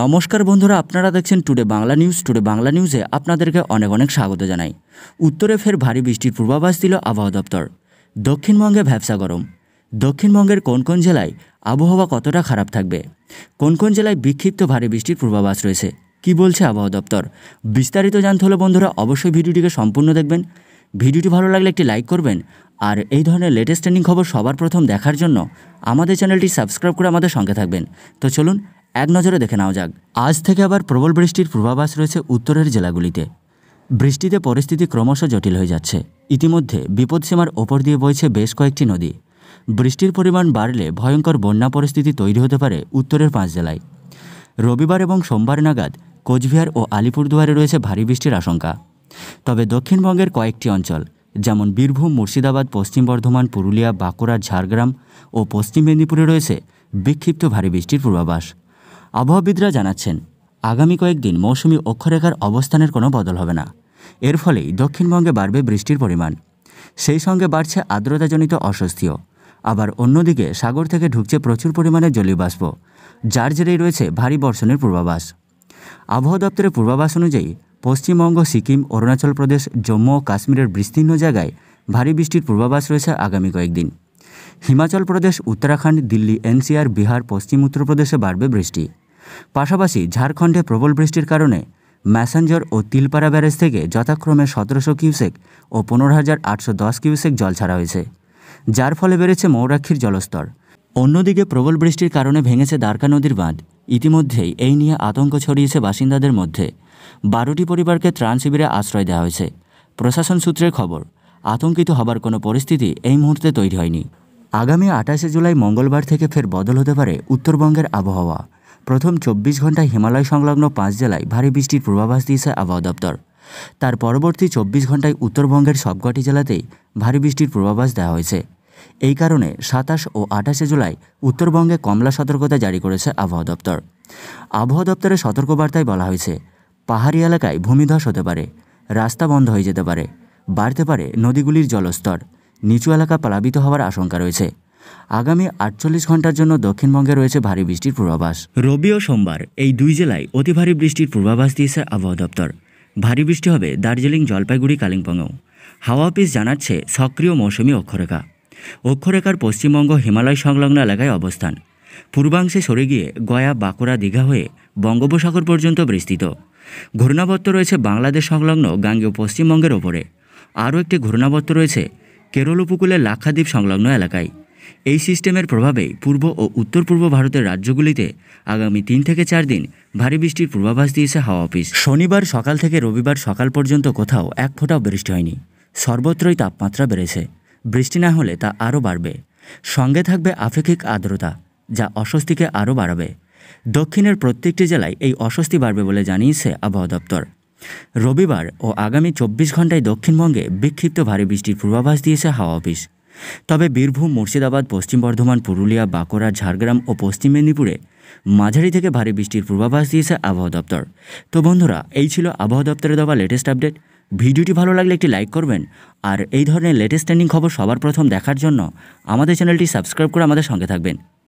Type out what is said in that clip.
নমস্কার বন্ধুরা আপনারা দেখছেন today Bangla news today Bangla নিউজে আপনাদেরকে অনেক অনেক স্বাগত জানাই উত্তরে ফের ভারী বৃষ্টির পূর্বাভাস দিল আবহাওয়া দপ্তর দক্ষিণবঙ্গে ভ্যাবসা গরম দক্ষিণবঙ্গের কোন কোন জেলায় আবহাওয়া কতটা খারাপ থাকবে কোন কোন জেলায় বিক্ষিপ্ত ভারী বৃষ্টির পূর্বাভাস রয়েছে কি বলছে আবহাওয়া দপ্তর বিস্তারিত জানতে হলে বন্ধুরা অবশ্যই ভিডিওটিকে সম্পূর্ণ দেখবেন ভিডিওটি ভালো লাগলে একটি লাইক করবেন আর এই ধরনের লেটেস্ট ট্রেন্ডিং খবর সবার প্রথম দেখার জন্য আমাদের চ্যানেলটি সাবস্ক্রাইব করে আমাদের সঙ্গে থাকবেন তো চলুন এক নজরে দেখে নেওয়া যাক আজ থেকে আবার প্রবল বৃষ্টির পূর্বাভাস রয়েছে উত্তরের জেলাগুলিতে বৃষ্টিতে পরিস্থিতি ক্রমশ জটিল হয়ে যাচ্ছে ইতিমধ্যে বিপদসীমার ওপর দিয়ে বইছে বেশ কয়েকটি নদী বৃষ্টির পরিমাণ বাড়লে ভয়ঙ্কর বন্যা পরিস্থিতি তৈরি হতে পারে উত্তরের পাঁচ জেলায় রবিবার এবং সোমবার নাগাদ কোচবিহার ও আলিপুরদুয়ারে রয়েছে ভারী বৃষ্টির আশঙ্কা তবে দক্ষিণবঙ্গের কয়েকটি অঞ্চল যেমন বীরভূম মুর্শিদাবাদ পশ্চিম বর্ধমান পুরুলিয়া বাঁকুড়া ঝাড়গ্রাম ও পশ্চিম মেদিনীপুরে রয়েছে বিক্ষিপ্ত ভারী বৃষ্টির পূর্বাভাস আবহাওয়াবিদরা জানাচ্ছেন আগামী কয়েকদিন মৌসুমি অক্ষরেখার অবস্থানের কোনো বদল হবে না এর ফলেই দক্ষিণবঙ্গে বাড়বে বৃষ্টির পরিমাণ সেই সঙ্গে বাড়ছে আর্দ্রতাজনিত অস্বস্তিও আবার অন্যদিকে সাগর থেকে ঢুকছে প্রচুর পরিমাণে জলীয়বাষ্প যার জেরেই রয়েছে ভারী বর্ষণের পূর্বাভাস আবহাওয়া দপ্তরের পূর্বাভাস অনুযায়ী পশ্চিমবঙ্গ সিকিম অরুণাচল প্রদেশ জম্মু ও কাশ্মীরের বিস্তীর্ণ জায়গায় ভারী বৃষ্টির পূর্বাভাস রয়েছে আগামী কয়েকদিন হিমাচল প্রদেশ উত্তরাখণ্ড দিল্লি এনসিআর বিহার পশ্চিম উত্তরপ্রদেশে বাড়বে বৃষ্টি পাশাপাশি ঝাড়খণ্ডে প্রবল বৃষ্টির কারণে ম্যাসেঞ্জর ও তিলপাড়া ব্যারেজ থেকে যথাক্রমে সতেরোশো কিউসেক ও পনেরো হাজার আটশো দশ কিউসেক জল ছাড়া হয়েছে যার ফলে বেড়েছে মৌরাক্ষীর জলস্তর অন্যদিকে প্রবল বৃষ্টির কারণে ভেঙেছে দ্বারকা নদীর বাঁধ ইতিমধ্যেই এই নিয়ে আতঙ্ক ছড়িয়েছে বাসিন্দাদের মধ্যে বারোটি পরিবারকে ত্রাণ শিবিরে আশ্রয় দেওয়া হয়েছে প্রশাসন সূত্রের খবর আতঙ্কিত হবার কোনো পরিস্থিতি এই মুহূর্তে তৈরি হয়নি আগামী আঠাশে জুলাই মঙ্গলবার থেকে ফের বদল হতে পারে উত্তরবঙ্গের আবহাওয়া প্রথম চব্বিশ ঘন্টায় হিমালয় সংলগ্ন পাঁচ জেলায় ভারী বৃষ্টির পূর্বাভাস দিয়েছে আবহাওয়া দপ্তর তার পরবর্তী চব্বিশ ঘন্টায় উত্তরবঙ্গের সবকটি জেলাতেই ভারী বৃষ্টির পূর্বাভাস দেওয়া হয়েছে এই কারণে সাতাশ ও আঠাশে জুলাই উত্তরবঙ্গে কমলা সতর্কতা জারি করেছে আবহাওয়া দপ্তর আবহাওয়া দপ্তরের সতর্কবার্তায় বলা হয়েছে পাহাড়ি এলাকায় ভূমিধস হতে পারে রাস্তা বন্ধ হয়ে যেতে পারে বাড়তে পারে নদীগুলির জলস্তর নিচু এলাকা প্লাবিত হওয়ার আশঙ্কা রয়েছে আগামী আটচল্লিশ ঘন্টার জন্য দক্ষিণবঙ্গে রয়েছে ভারী বৃষ্টির পূর্বাভাস রবি ও সোমবার এই দুই জেলায় অতি ভারী বৃষ্টির পূর্বাভাস দিয়েছে আবহাওয়া দপ্তর ভারী বৃষ্টি হবে দার্জিলিং জলপাইগুড়ি কালিম্পংও হাওয়া অফিস জানাচ্ছে সক্রিয় মৌসুমি অক্ষরেখা অক্ষরেখার পশ্চিমবঙ্গ হিমালয় সংলগ্ন এলাকায় অবস্থান পূর্বাংশে সরে গিয়ে গয়া বাঁকুড়া দীঘা হয়ে বঙ্গোপসাগর পর্যন্ত বিস্তৃত ঘূর্ণাবর্ত রয়েছে বাংলাদেশ সংলগ্ন গাঙ্গেয় পশ্চিমবঙ্গের ওপরে আরও একটি ঘূর্ণাবর্ত রয়েছে কেরল উপকূলের লাক্ষাদ্বীপ সংলগ্ন এলাকায় এই সিস্টেমের প্রভাবে পূর্ব ও উত্তর পূর্ব ভারতের রাজ্যগুলিতে আগামী তিন থেকে চার দিন ভারী বৃষ্টির পূর্বাভাস দিয়েছে হাওয়া অফিস শনিবার সকাল থেকে রবিবার সকাল পর্যন্ত কোথাও এক ফোঁটাও বৃষ্টি হয়নি সর্বত্রই তাপমাত্রা বেড়েছে বৃষ্টি না হলে তা আরও বাড়বে সঙ্গে থাকবে আপেক্ষিক আর্দ্রতা যা অস্বস্তিকে আরও বাড়াবে দক্ষিণের প্রত্যেকটি জেলায় এই অস্বস্তি বাড়বে বলে জানিয়েছে আবহাওয়া দপ্তর রবিবার ও আগামী চব্বিশ ঘন্টায় দক্ষিণবঙ্গে বিক্ষিপ্ত ভারী বৃষ্টির পূর্বাভাস দিয়েছে হাওয়া অফিস তবে বীরভূম মুর্শিদাবাদ পশ্চিম বর্ধমান পুরুলিয়া বাঁকুড়া ঝাড়গ্রাম ও পশ্চিম মেদিনীপুরে মাঝারি থেকে ভারী বৃষ্টির পূর্বাভাস দিয়েছে আবহাওয়া দপ্তর তো বন্ধুরা এই ছিল আবহাওয়া দপ্তরে দেওয়া লেটেস্ট আপডেট ভিডিওটি ভালো লাগলে একটি লাইক করবেন আর এই ধরনের লেটেস্ট ট্রেন্ডিং খবর সবার প্রথম দেখার জন্য আমাদের চ্যানেলটি সাবস্ক্রাইব করে আমাদের সঙ্গে থাকবেন